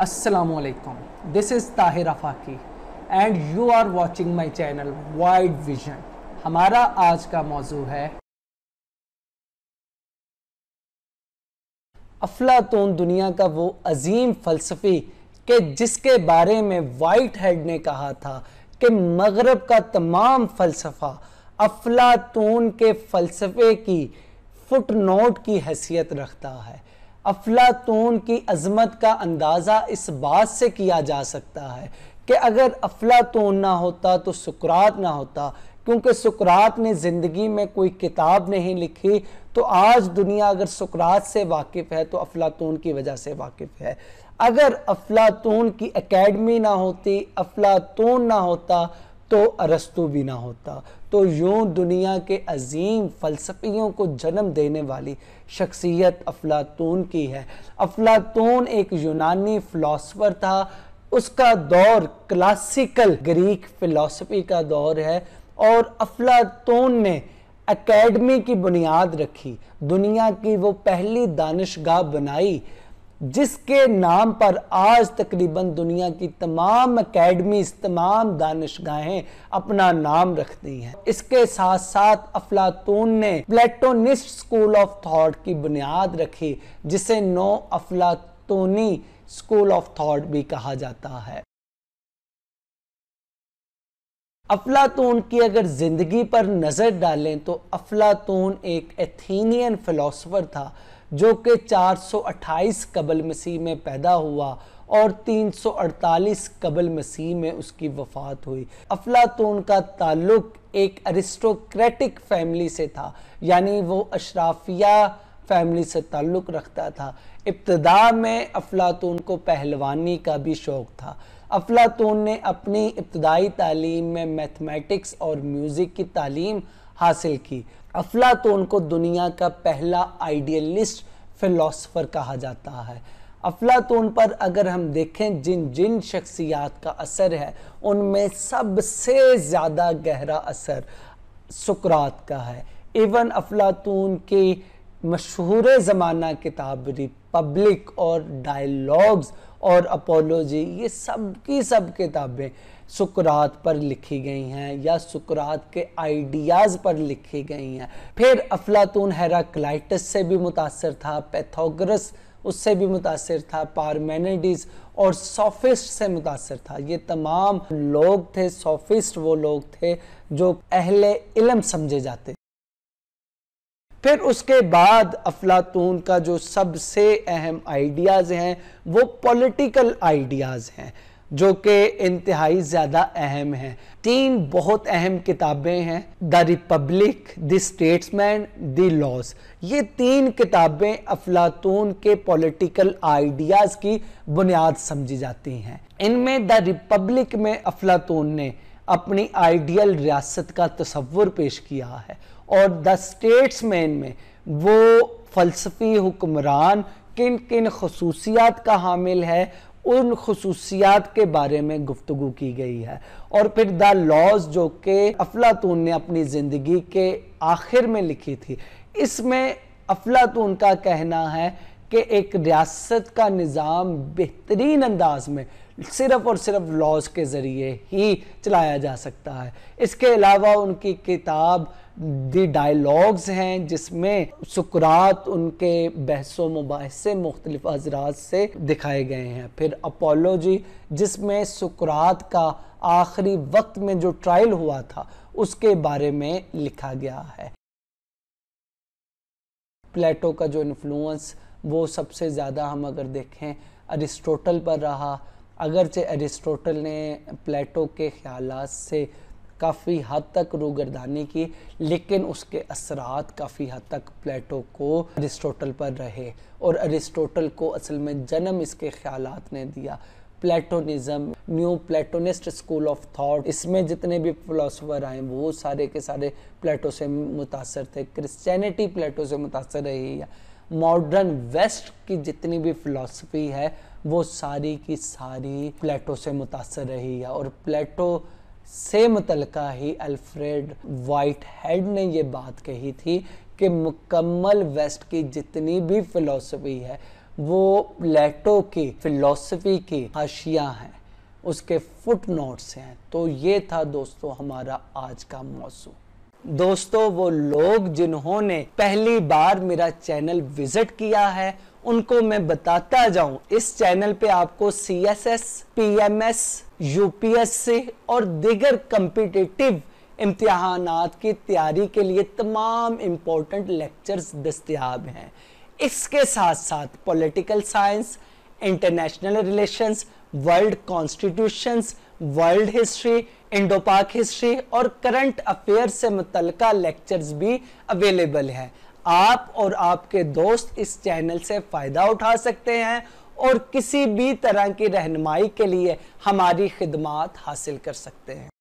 असलकुम this is Tahir Afaqi and you are watching my channel wide vision हमारा आज का मौजू है अफलातून दुनिया का वो अजीम फलसफी के जिसके बारे में वाइट हेड ने कहा था कि मगरब का तमाम फलसफा अफलातून के फलसफे की फुट नोट की हैसियत रखता है अफलातून की अजमत का अंदाज़ा इस बात से किया जा सकता है कि अगर अफलातून ना होता तो सुकरात ना होता क्योंकि सुकरात ने ज़िंदगी में कोई किताब नहीं लिखी तो आज दुनिया अगर सुकरात से वाकिफ़ है तो अफलातून की वजह से वाकिफ़ है अगर अफलातून की एकेडमी ना होती अफलातून ना होता तो अरस्तु भी ना होता तो यूँ दुनिया के अजीम फ़लसफ़ियों को जन्म देने वाली शख्सियत अफलातून की है अफलातून एक यूनानी फ़िलासफ़र था उसका दौर क्लासिकल ग्रीक फ़िलासफ़ी का दौर है और अफलातून ने एकेडमी की बुनियाद रखी दुनिया की वो पहली दानशगाह बनाई जिसके नाम पर आज तकरीबन दुनिया की तमाम अकेडमीज तमाम दानशगाहें अपना नाम रखती हैं इसके साथ साथ अफलातून ने प्लेटोनिस्ट स्कूल ऑफ थॉट की बुनियाद रखी जिसे नो अफलातूनी स्कूल ऑफ थॉट भी कहा जाता है अफलातून की अगर ज़िंदगी पर नज़र डालें तो अफलातून एक एथीनियन फिलोसोफर था जो कि 428 कबल मसीह में पैदा हुआ और 348 कबल मसीह में उसकी वफ़ात हुई अफलातून का ताल्लुक एक अरिस्टोक्रेटिक फैमिली से था यानी वो अशराफिया फैमिली से ताल्लुक़ रखता था इब्तदा में अफलातून को पहलवानी का भी शौक़ था अफलातून ने अपनी इब्तदाई तालीम में मैथमेटिक्स और म्यूज़िक की तालीम हासिल की अफलातून को दुनिया का पहला आइडियलिस्ट फ़िलासफ़र कहा जाता है अफलातून पर अगर हम देखें जिन जिन शख्सियात का असर है उनमें सबसे ज़्यादा गहरा असर सुकरात का है इवन अफलातून के मशहूर ज़माना किताब रिपब्लिक और डायलॉग्स और अपोलोजी ये सब की सब किताबें सुकरात पर लिखी गई हैं या सुकरात के आइडियाज़ पर लिखी गई हैं फिर अफलातून क्लाइटस से भी मुतासर था पैथोग्रस उससे भी मुतासर था पारमेनिडीज और सोफिस्ट से मुतासर था ये तमाम लोग थे सोफिस्ट वो लोग थे जो अहले इलम समझे जाते फिर उसके बाद अफलातून का जो सबसे अहम आइडियाज़ हैं वो पॉलिटिकल आइडियाज़ हैं जो कि इंतहाई ज़्यादा अहम हैं तीन बहुत अहम किताबें हैं the Republic the Statesman the Laws ये तीन किताबें अफलातून के पॉलिटिकल आइडियाज़ की बुनियाद समझी जाती हैं इनमें द रिपब्लिक में अफलातून ने अपनी आइडियल रियासत का तस्वुर पेश किया है और द स्टेट्समैन में वो फलसफी हुक्मरान किन किन खसूसियात का हामिल है उन खसूसियात के बारे में गुफ्तु की गई है और फिर द लॉज जो कि अफलातून ने अपनी ज़िंदगी के आखिर में लिखी थी इसमें अफलातून का कहना है कि एक रियासत का निज़ाम बेहतरीन अंदाज में सिर्फ और सिर्फ लॉज के ज़रिए ही चलाया जा सकता है इसके अलावा उनकी किताब दी डायलॉग्स हैं जिसमें सुकरात उनके बहसों मुबासे मुख्तलिफ हजरात से दिखाए गए हैं फिर अपोलोजी जिसमें सुकरात का आखिरी वक्त में जो ट्रायल हुआ था उसके बारे में लिखा गया है प्लेटो का जो इन्फ्लुएंस वो सबसे ज़्यादा हम अगर देखें अरिस्टोटल पर रहा अगरचे अरिस्टोटल ने प्लेटो के ख्याल से काफ़ी हद तक रूगरदानी की लेकिन उसके असरात काफ़ी हद तक प्लेटो को अरिस्टोटल पर रहे और अरिस्टोटल को असल में जन्म इसके ख्याल ने दिया Platonism new Platonist school of thought इसमें जितने भी फिलोसोफर आए वो सारे के सारे प्लेटो से मुतासर थे क्रिश्चियनिटी प्लेटो से मुतासर रही है मॉडर्न वेस्ट की जितनी भी फिलॉसफी है वो सारी की सारी प्लेटो से मुतासर रही है और प्लेटो से मुतलका ही अल्फ्रेड वाइट हेड ने ये बात कही थी कि मुकम्मल वेस्ट की जितनी भी फिलॉसफी है वो लेटो की फिलॉसफी की हाशिया हैं उसके फुट नोट्स हैं तो ये था दोस्तों हमारा आज का मौसू दोस्तों वो लोग जिन्होंने पहली बार मेरा चैनल विजिट किया है उनको मैं बताता जाऊं इस चैनल पे आपको C S S P M S UPSC और दिगर कम्पिटिटिव इम्तहानात की तैयारी के लिए तमाम इम्पोर्टेंट लेक्चर्स दस्तियाब हैं इसके साथ साथ political science international relations world constitutions world history Indo Pak history और करंट अफेयर से मुतलका लेक्चर्स भी अवेलेबल हैं आप और आपके दोस्त इस चैनल से फ़ायदा उठा सकते हैं और किसी भी तरह की रहनमाई के लिए हमारी खिदमत हासिल कर सकते हैं